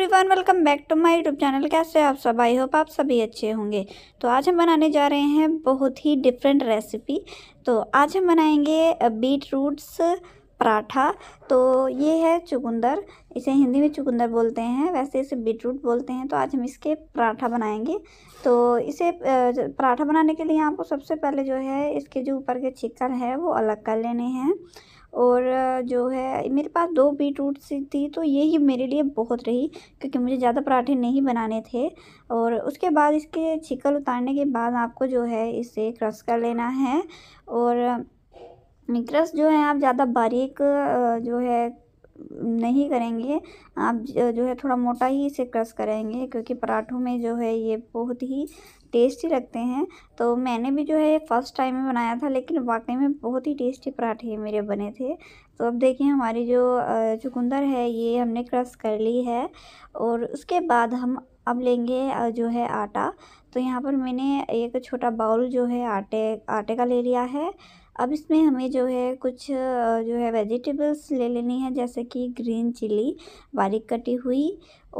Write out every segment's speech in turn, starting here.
everyone welcome back to my YouTube channel कैसे आप सब आई होप आप सभी अच्छे होंगे तो आज हम बनाने जा रहे हैं बहुत ही डिफरेंट रेसिपी तो आज हम बनाएंगे बीट uh, रूट्स पराठा तो ये है चुकंदर इसे हिंदी में चुकंदर बोलते हैं वैसे इसे बीटरूट बोलते हैं तो आज हम इसके पराठा बनाएंगे तो इसे पराठा बनाने के लिए आपको सबसे पहले जो है इसके जो ऊपर के छिकल है वो अलग कर लेने हैं और जो है मेरे पास दो बीट रूट थी तो ये ही मेरे लिए बहुत रही क्योंकि मुझे ज़्यादा पराठे नहीं बनाने थे और उसके बाद इसके छिकल उतारने के बाद आपको जो है इसे क्रश कर लेना है और क्रस जो है आप ज़्यादा बारीक जो है नहीं करेंगे आप जो है थोड़ा मोटा ही इसे क्रस करेंगे क्योंकि पराठों में जो है ये बहुत ही टेस्टी लगते हैं तो मैंने भी जो है फ़र्स्ट टाइम में बनाया था लेकिन वाकई में बहुत ही टेस्टी पराठे मेरे बने थे तो अब देखिए हमारी जो चुकंदर है ये हमने क्रस कर ली है और उसके बाद हम अब लेंगे जो है आटा तो यहाँ पर मैंने एक छोटा बाउल जो है आटे आटे का ले लिया है अब इसमें हमें जो है कुछ जो है वेजिटेबल्स ले लेनी है जैसे कि ग्रीन चिली बारीक कटी हुई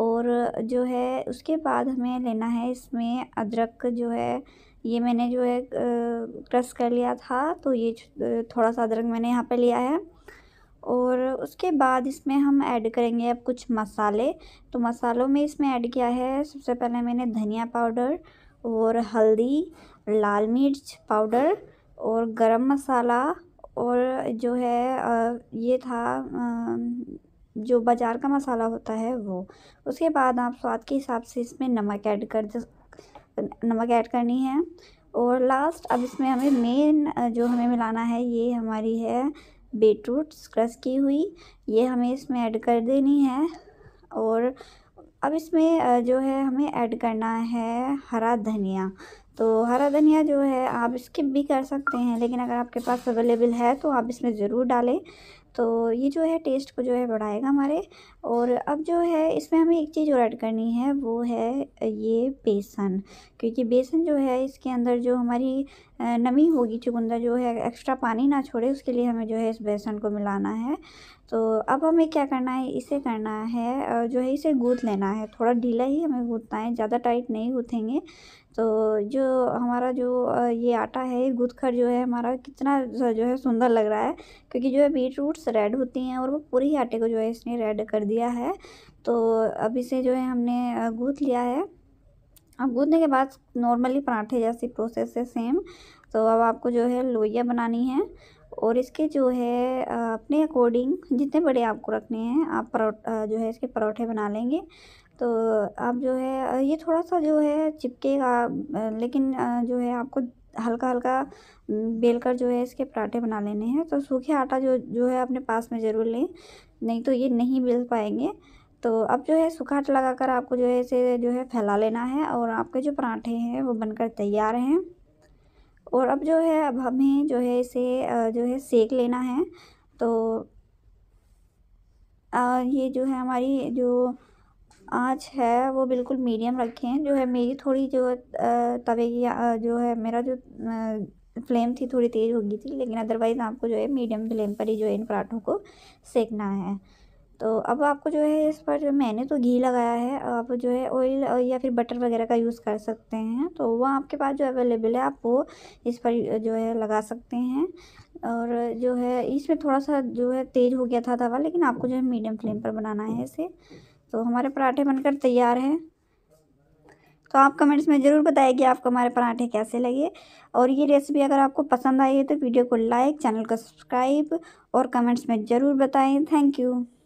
और जो है उसके बाद हमें लेना है इसमें अदरक जो है ये मैंने जो है क्रश कर लिया था तो ये थोड़ा सा अदरक मैंने यहाँ पे लिया है और उसके बाद इसमें हम ऐड करेंगे अब कुछ मसाले तो मसालों में इसमें ऐड किया है सबसे पहले मैंने धनिया पाउडर और हल्दी लाल मिर्च पाउडर और गरम मसाला और जो है ये था जो बाज़ार का मसाला होता है वो उसके बाद आप स्वाद के हिसाब से इसमें नमक ऐड कर नमक ऐड करनी है और लास्ट अब इसमें हमें मेन जो हमें मिलाना है ये हमारी है बीटरूट क्रश की हुई ये हमें इसमें ऐड कर देनी है और अब इसमें जो है हमें ऐड करना है हरा धनिया तो हरा धनिया जो है आप स्किप भी कर सकते हैं लेकिन अगर आपके पास अवेलेबल है तो आप इसमें ज़रूर डालें तो ये जो है टेस्ट को जो है बढ़ाएगा हमारे और अब जो है इसमें हमें एक चीज़ और ऐड करनी है वो है ये बेसन क्योंकि बेसन जो है इसके अंदर जो हमारी नमी होगी चुकंदर जो है एक्स्ट्रा पानी ना छोड़े उसके लिए हमें जो है इस बेसन को मिलाना है तो अब हमें क्या करना है इसे करना है जो है इसे गूँथ लेना है थोड़ा ढीला ही हमें गूँथना है ज़्यादा टाइट नहीं गूँथेंगे तो जो हमारा जो ये आटा है गुदखर जो है हमारा कितना जो है सुंदर लग रहा है क्योंकि जो है बीट रूट फ्रूट्स रेड होती हैं और वो पूरे ही आटे को जो है इसने रेड कर दिया है तो अब इसे जो है हमने गूँथ लिया है अब गूँथने के बाद नॉर्मली पराठे जैसी प्रोसेस है सेम तो अब आपको जो है लोइया बनानी है और इसके जो है अपने अकॉर्डिंग जितने बड़े आपको रखने हैं आप परो जो है इसके परोठे बना लेंगे तो आप जो है ये थोड़ा सा जो है चिपकेगा लेकिन जो है आपको हल्का हल्का बेलकर जो है इसके पराठे बना लेने हैं तो सूखे आटा जो जो है अपने पास में ज़रूर लें नहीं तो ये नहीं बेल पाएंगे तो अब जो है सूखा आटा लगाकर आपको जो है इसे जो है फैला लेना है और आपके जो पराठे हैं वो बनकर तैयार हैं और अब जो है अब हमें जो है इसे जो है सेक लेना है तो ये जो है हमारी जो आँच है वो बिल्कुल मीडियम रखें जो है मेरी थोड़ी जो तवे की जो है मेरा जो फ्लेम थी थोड़ी तेज़ हो गई थी लेकिन अदरवाइज़ आपको जो है मीडियम फ्लेम पर ही जो है इन पराठों को सेकना है तो अब आपको जो है इस पर जो मैंने तो घी लगाया है आप जो है ऑयल या फिर बटर वगैरह का यूज़ कर सकते हैं तो वह आपके पास जो अवेलेबल है आप वो इस पर जो है लगा सकते हैं और जो है इसमें थोड़ा सा जो है तेज़ हो गया था तवा लेकिन आपको जो है मीडियम फ्लेम पर बनाना है इसे तो हमारे पराठे बनकर तैयार हैं तो आप कमेंट्स में ज़रूर बताइए कि आपको हमारे पराठे कैसे लगे और ये रेसिपी अगर आपको पसंद आई है तो वीडियो को लाइक चैनल को सब्सक्राइब और कमेंट्स में ज़रूर बताएं थैंक यू